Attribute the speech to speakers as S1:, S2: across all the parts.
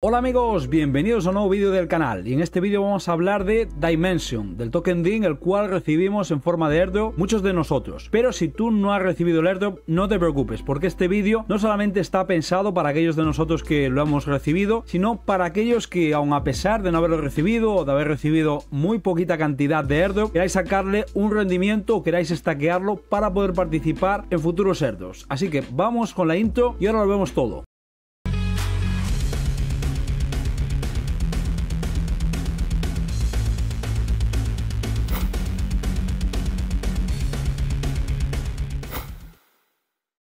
S1: Hola amigos, bienvenidos a un nuevo vídeo del canal y en este vídeo vamos a hablar de Dimension, del token DIN el cual recibimos en forma de airdrop muchos de nosotros. Pero si tú no has recibido el airdrop no te preocupes porque este vídeo no solamente está pensado para aquellos de nosotros que lo hemos recibido, sino para aquellos que aun a pesar de no haberlo recibido o de haber recibido muy poquita cantidad de airdrop, queráis sacarle un rendimiento o queráis estaquearlo para poder participar en futuros airdrops. Así que vamos con la intro y ahora lo vemos todo.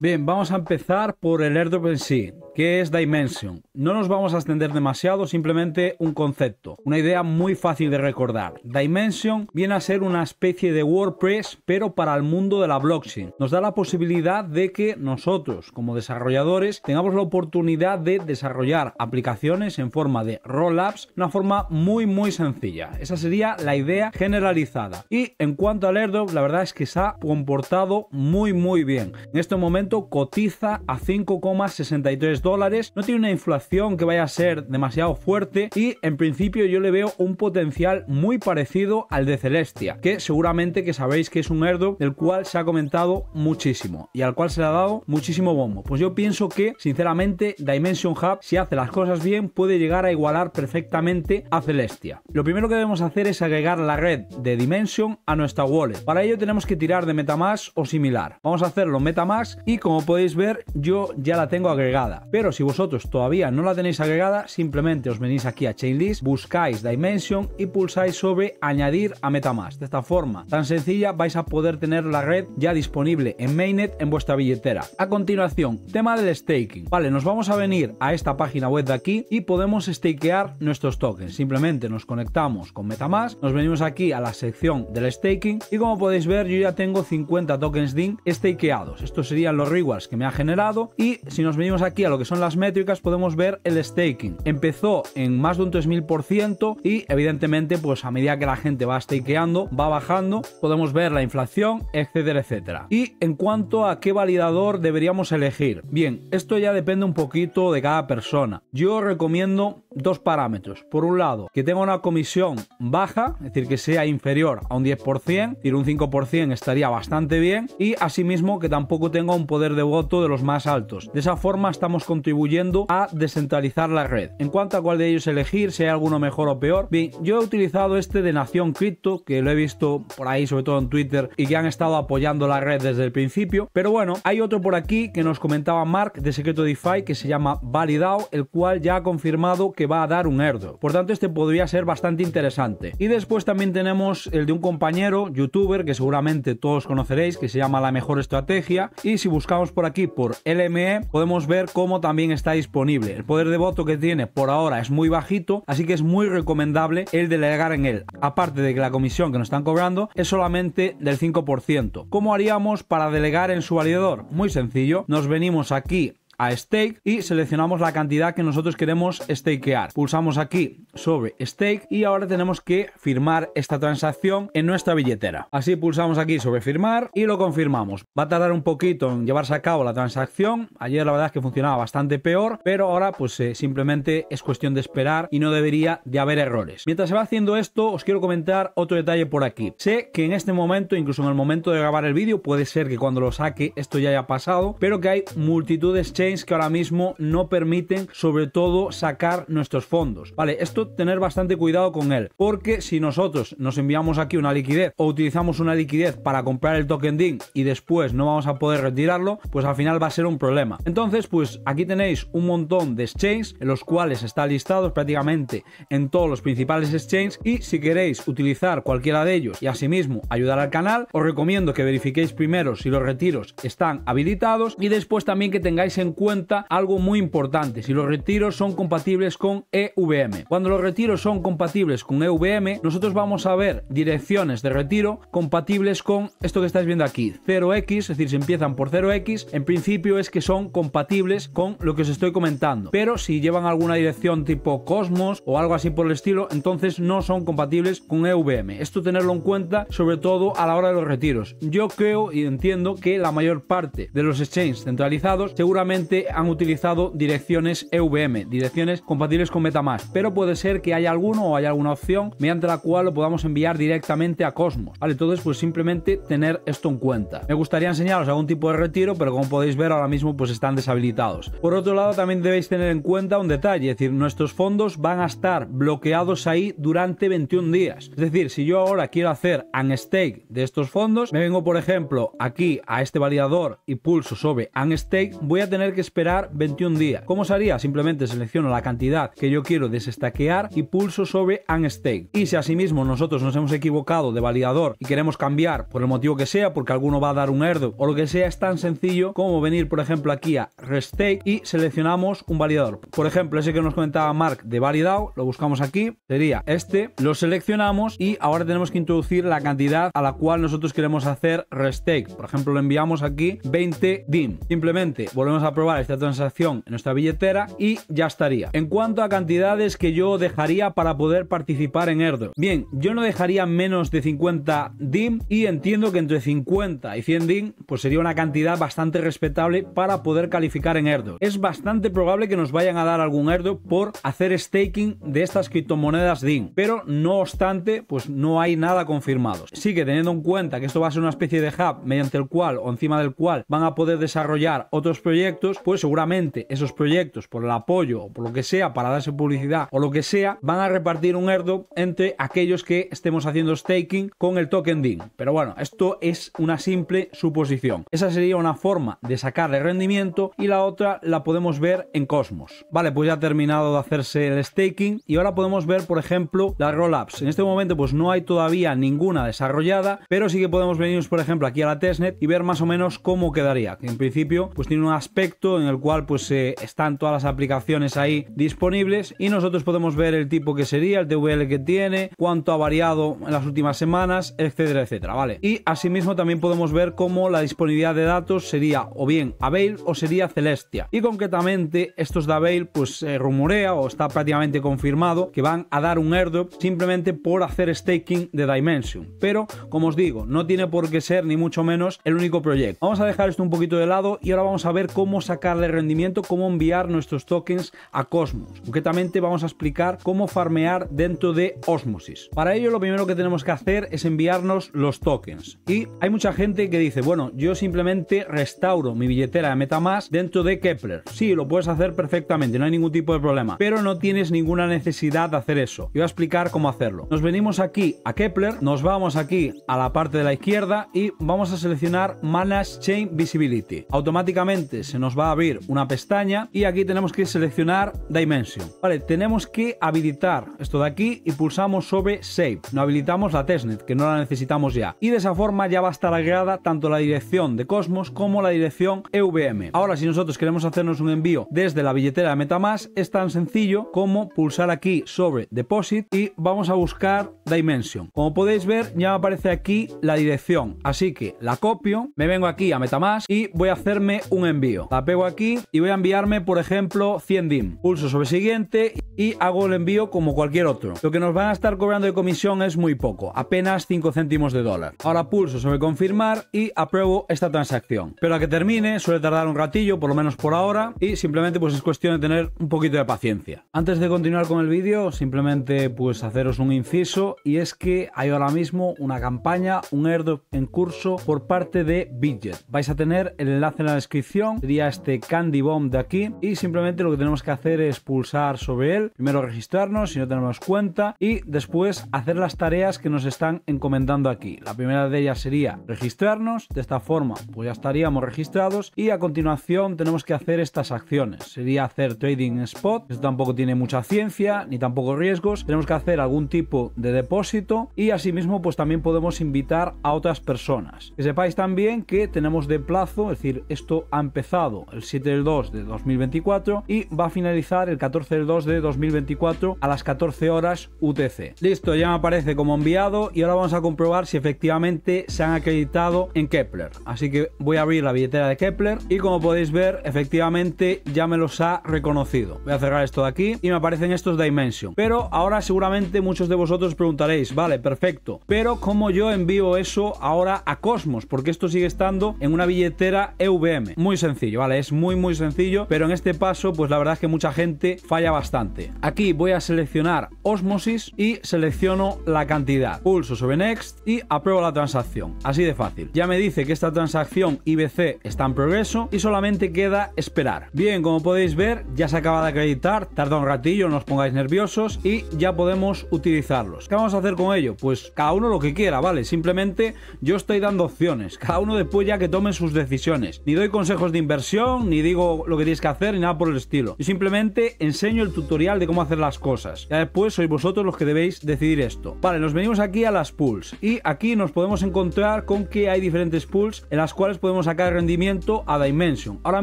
S1: Bien, vamos a empezar por el airdrop en sí, que es Dimension. No nos vamos a extender demasiado, simplemente un concepto, una idea muy fácil de recordar. Dimension viene a ser una especie de WordPress, pero para el mundo de la blockchain. Nos da la posibilidad de que nosotros, como desarrolladores, tengamos la oportunidad de desarrollar aplicaciones en forma de roll-ups, una forma muy muy sencilla. Esa sería la idea generalizada. Y en cuanto al airdrop, la verdad es que se ha comportado muy muy bien. En este momento cotiza a 5,63 dólares. No tiene una inflación que vaya a ser demasiado fuerte y en principio yo le veo un potencial muy parecido al de Celestia, que seguramente que sabéis que es un airdrop del cual se ha comentado muchísimo y al cual se le ha dado muchísimo bombo. Pues yo pienso que, sinceramente, Dimension Hub, si hace las cosas bien, puede llegar a igualar perfectamente a Celestia. Lo primero que debemos hacer es agregar la red de Dimension a nuestra wallet. Para ello tenemos que tirar de Metamask o similar. Vamos a hacerlo en Metamask y como podéis ver yo ya la tengo agregada. Pero si vosotros todavía no la tenéis agregada, simplemente os venís aquí a Chainlist, buscáis Dimension y pulsáis sobre añadir a Metamask. De esta forma tan sencilla vais a poder tener la red ya disponible en Mainnet en vuestra billetera. A continuación, tema del staking. Vale, nos vamos a venir a esta página web de aquí y podemos stakear nuestros tokens. Simplemente nos conectamos con Metamask, nos venimos aquí a la sección del staking y como podéis ver yo ya tengo 50 tokens DIN stakeados. Estos serían los rewards que me ha generado. Y si nos venimos aquí a lo que son las métricas, podemos ver el staking. Empezó en más de un 3000% y evidentemente, pues a medida que la gente va stakeando, va bajando, podemos ver la inflación, etcétera, etcétera. Y en cuanto a qué validador deberíamos elegir, bien, esto ya depende un poquito de cada persona. Yo recomiendo dos parámetros. Por un lado, que tenga una comisión baja, es decir, que sea inferior a un 10%, es un 5% estaría bastante bien. Y asimismo, que tampoco tenga un poder de voto de los más altos. De esa forma estamos contribuyendo a descentralizar la red. En cuanto a cuál de ellos elegir, si hay alguno mejor o peor, bien, yo he utilizado este de Nación Cripto, que lo he visto por ahí, sobre todo en Twitter, y que han estado apoyando la red desde el principio. Pero bueno, hay otro por aquí que nos comentaba Mark de Secreto DeFi que se llama Validao, el cual ya ha confirmado que va a dar un erdo Por tanto, este podría ser bastante interesante. Y después también tenemos el de un compañero, youtuber, que seguramente todos conoceréis, que se llama La Mejor Estrategia. Y si buscáis buscamos por aquí por LME, podemos ver cómo también está disponible. El poder de voto que tiene por ahora es muy bajito, así que es muy recomendable el delegar en él. Aparte de que la comisión que nos están cobrando es solamente del 5%. ¿Cómo haríamos para delegar en su validador? Muy sencillo, nos venimos aquí a stake y seleccionamos la cantidad que nosotros queremos stakear. Pulsamos aquí sobre stake y ahora tenemos que firmar esta transacción en nuestra billetera. Así pulsamos aquí sobre firmar y lo confirmamos. Va a tardar un poquito en llevarse a cabo la transacción. Ayer la verdad es que funcionaba bastante peor, pero ahora pues eh, simplemente es cuestión de esperar y no debería de haber errores. Mientras se va haciendo esto, os quiero comentar otro detalle por aquí. Sé que en este momento, incluso en el momento de grabar el vídeo, puede ser que cuando lo saque esto ya haya pasado, pero que hay multitud de que ahora mismo no permiten sobre todo sacar nuestros fondos. Vale, esto tener bastante cuidado con él, porque si nosotros nos enviamos aquí una liquidez o utilizamos una liquidez para comprar el token DIN y después no vamos a poder retirarlo, pues al final va a ser un problema. Entonces, pues aquí tenéis un montón de exchanges en los cuales está listados prácticamente en todos los principales exchanges y si queréis utilizar cualquiera de ellos y asimismo ayudar al canal, os recomiendo que verifiquéis primero si los retiros están habilitados y después también que tengáis en cuenta algo muy importante, si los retiros son compatibles con EVM. Cuando los retiros son compatibles con EVM, nosotros vamos a ver direcciones de retiro compatibles con esto que estáis viendo aquí, 0x, es decir, si empiezan por 0x, en principio es que son compatibles con lo que os estoy comentando. Pero si llevan alguna dirección tipo Cosmos o algo así por el estilo, entonces no son compatibles con EVM. Esto tenerlo en cuenta, sobre todo a la hora de los retiros. Yo creo y entiendo que la mayor parte de los exchanges centralizados seguramente han utilizado direcciones EVM, direcciones compatibles con MetaMask, pero puede ser que haya alguno o haya alguna opción mediante la cual lo podamos enviar directamente a Cosmos. Vale, entonces pues simplemente tener esto en cuenta. Me gustaría enseñaros algún tipo de retiro, pero como podéis ver ahora mismo pues están deshabilitados. Por otro lado también debéis tener en cuenta un detalle, es decir, nuestros fondos van a estar bloqueados ahí durante 21 días. Es decir, si yo ahora quiero hacer un stake de estos fondos, me vengo por ejemplo aquí a este validador y pulso sobre un stake, voy a tener que esperar 21 días. ¿Cómo sería Simplemente selecciono la cantidad que yo quiero desestaquear y pulso sobre Unstake. Y si asimismo nosotros nos hemos equivocado de validador y queremos cambiar por el motivo que sea, porque alguno va a dar un erdo o lo que sea, es tan sencillo como venir, por ejemplo, aquí a Restake y seleccionamos un validador. Por ejemplo, ese que nos comentaba Mark de validado, lo buscamos aquí, sería este, lo seleccionamos y ahora tenemos que introducir la cantidad a la cual nosotros queremos hacer Restake. Por ejemplo, lo enviamos aquí 20 DIM. Simplemente volvemos a esta transacción en nuestra billetera y ya estaría. En cuanto a cantidades que yo dejaría para poder participar en erdo bien, yo no dejaría menos de 50 DIM y entiendo que entre 50 y 100 DIM pues sería una cantidad bastante respetable para poder calificar en erdo Es bastante probable que nos vayan a dar algún erdo por hacer staking de estas criptomonedas DIM, pero no obstante, pues no hay nada confirmado. Sí que teniendo en cuenta que esto va a ser una especie de hub mediante el cual o encima del cual van a poder desarrollar otros proyectos pues seguramente esos proyectos, por el apoyo o por lo que sea, para darse publicidad o lo que sea, van a repartir un ERDO entre aquellos que estemos haciendo staking con el token DIN. Pero bueno, esto es una simple suposición. Esa sería una forma de sacarle rendimiento y la otra la podemos ver en Cosmos. Vale, pues ya ha terminado de hacerse el staking y ahora podemos ver, por ejemplo, las rollups. En este momento pues no hay todavía ninguna desarrollada, pero sí que podemos venirnos, por ejemplo, aquí a la testnet y ver más o menos cómo quedaría. Que en principio pues tiene un aspecto en el cual pues eh, están todas las aplicaciones ahí disponibles y nosotros podemos ver el tipo que sería, el TVL que tiene, cuánto ha variado en las últimas semanas, etcétera, etcétera, ¿vale? Y asimismo también podemos ver cómo la disponibilidad de datos sería o bien Avail o sería Celestia. Y concretamente estos de Avail pues rumorea o está prácticamente confirmado que van a dar un airdrop simplemente por hacer staking de Dimension. Pero como os digo, no tiene por qué ser ni mucho menos el único proyecto. Vamos a dejar esto un poquito de lado y ahora vamos a ver cómo se sacarle rendimiento, cómo enviar nuestros tokens a Cosmos. Concretamente vamos a explicar cómo farmear dentro de Osmosis. Para ello lo primero que tenemos que hacer es enviarnos los tokens. Y hay mucha gente que dice, bueno, yo simplemente restauro mi billetera de MetaMask dentro de Kepler. Sí, lo puedes hacer perfectamente, no hay ningún tipo de problema, pero no tienes ninguna necesidad de hacer eso. Yo voy a explicar cómo hacerlo. Nos venimos aquí a Kepler, nos vamos aquí a la parte de la izquierda y vamos a seleccionar Manage Chain Visibility. Automáticamente se nos va a abrir una pestaña y aquí tenemos que seleccionar Dimension. Vale, tenemos que habilitar esto de aquí y pulsamos sobre Save. No habilitamos la testnet, que no la necesitamos ya. Y de esa forma ya va a estar agregada tanto la dirección de Cosmos como la dirección EVM. Ahora, si nosotros queremos hacernos un envío desde la billetera de Metamask, es tan sencillo como pulsar aquí sobre Deposit y vamos a buscar Dimension. Como podéis ver, ya aparece aquí la dirección. Así que la copio, me vengo aquí a Metamask y voy a hacerme un envío pego aquí y voy a enviarme, por ejemplo, 100 DIM. Pulso sobre siguiente y hago el envío como cualquier otro. Lo que nos van a estar cobrando de comisión es muy poco, apenas 5 céntimos de dólar. Ahora pulso sobre confirmar y apruebo esta transacción. Pero a que termine suele tardar un ratillo, por lo menos por ahora, y simplemente pues es cuestión de tener un poquito de paciencia. Antes de continuar con el vídeo, simplemente pues haceros un inciso y es que hay ahora mismo una campaña, un airdrop en curso por parte de Bidget. Vais a tener el enlace en la descripción, este Candy Bomb de aquí y simplemente lo que tenemos que hacer es pulsar sobre él, primero registrarnos si no tenemos cuenta y después hacer las tareas que nos están encomendando aquí. La primera de ellas sería registrarnos, de esta forma pues ya estaríamos registrados y a continuación tenemos que hacer estas acciones. Sería hacer trading spot, esto tampoco tiene mucha ciencia ni tampoco riesgos, tenemos que hacer algún tipo de depósito y asimismo pues también podemos invitar a otras personas. Que sepáis también que tenemos de plazo, es decir, esto ha empezado el 7 del 2 de 2024 y va a finalizar el 14 del 2 de 2024 a las 14 horas UTC. Listo, ya me aparece como enviado y ahora vamos a comprobar si efectivamente se han acreditado en Kepler. Así que voy a abrir la billetera de Kepler y como podéis ver, efectivamente ya me los ha reconocido. Voy a cerrar esto de aquí y me aparecen estos Dimension. Pero ahora seguramente muchos de vosotros preguntaréis, vale, perfecto, pero ¿cómo yo envío eso ahora a Cosmos? Porque esto sigue estando en una billetera EVM. Muy sencillo, ¿vale? es muy muy sencillo, pero en este paso pues la verdad es que mucha gente falla bastante. Aquí voy a seleccionar Osmosis y selecciono la cantidad. Pulso sobre Next y apruebo la transacción, así de fácil. Ya me dice que esta transacción IBC está en progreso y solamente queda esperar. Bien, como podéis ver ya se acaba de acreditar, tarda un ratillo, no os pongáis nerviosos y ya podemos utilizarlos. ¿Qué vamos a hacer con ello? Pues cada uno lo que quiera, ¿vale? Simplemente yo estoy dando opciones, cada uno después ya que tome sus decisiones. Ni doy consejos de inversión, ni digo lo que tienes que hacer, ni nada por el estilo. Yo simplemente enseño el tutorial de cómo hacer las cosas. Ya después sois vosotros los que debéis decidir esto. Vale, nos venimos aquí a las pools. Y aquí nos podemos encontrar con que hay diferentes pools en las cuales podemos sacar rendimiento a Dimension. Ahora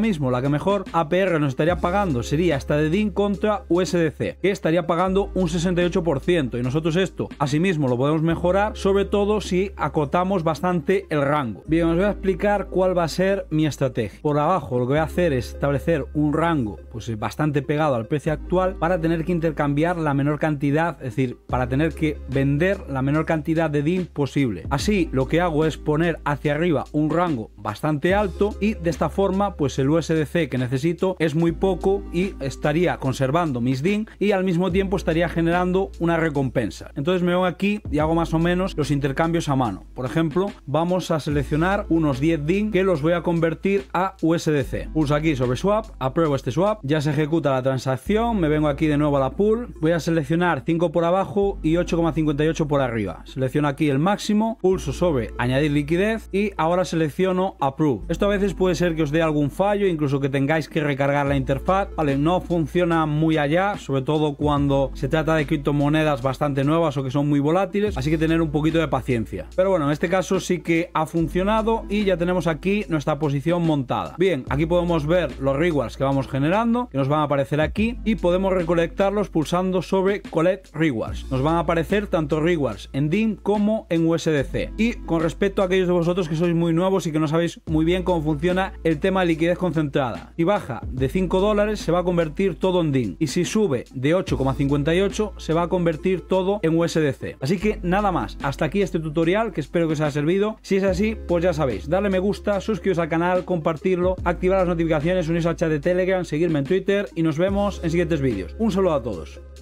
S1: mismo la que mejor APR nos estaría pagando sería esta de DIN contra USDC, que estaría pagando un 68%. Y nosotros esto, asimismo, lo podemos mejorar, sobre todo si acotamos bastante el rango. Bien, os voy a explicar cuál va a ser mi estrategia. Por abajo, lo que voy a hacer es establecer un rango pues, eh, bastante pegado al precio actual para tener que intercambiar la menor cantidad, es decir, para tener que vender la menor cantidad de DIN posible. Así lo que hago es poner hacia arriba un rango bastante alto y de esta forma pues el USDC que necesito es muy poco y estaría conservando mis DIN y al mismo tiempo estaría generando una recompensa. Entonces me voy aquí y hago más o menos los intercambios a mano. Por ejemplo, vamos a seleccionar unos 10 DIN que los voy a convertir a USDC. Pulso aquí sobre swap, apruebo este swap, ya se ejecuta la transacción, me vengo aquí de nuevo a la pool, voy a seleccionar 5 por abajo y 8,58 por arriba. Selecciono aquí el máximo, pulso sobre añadir liquidez y ahora selecciono approve. Esto a veces puede ser que os dé algún fallo, incluso que tengáis que recargar la interfaz, vale, no funciona muy allá, sobre todo cuando se trata de criptomonedas bastante nuevas o que son muy volátiles, así que tener un poquito de paciencia. Pero bueno, en este caso sí que ha funcionado y ya tenemos aquí nuestra posición montada. Bien, aquí podemos ver los rewards que vamos generando, que nos van a aparecer aquí, y podemos recolectarlos pulsando sobre Collect Rewards. Nos van a aparecer tanto rewards en DIM como en USDC. Y con respecto a aquellos de vosotros que sois muy nuevos y que no sabéis muy bien cómo funciona el tema de liquidez concentrada. Si baja de 5 dólares, se va a convertir todo en DIM. Y si sube de 8,58, se va a convertir todo en USDC. Así que nada más, hasta aquí este tutorial que espero que os haya servido. Si es así, pues ya sabéis, darle me gusta, suscribiros al canal, compartirlo, activar las notificaciones, unirse al chat de Telegram, seguirme en Twitter y nos vemos en siguientes vídeos. Un saludo a todos.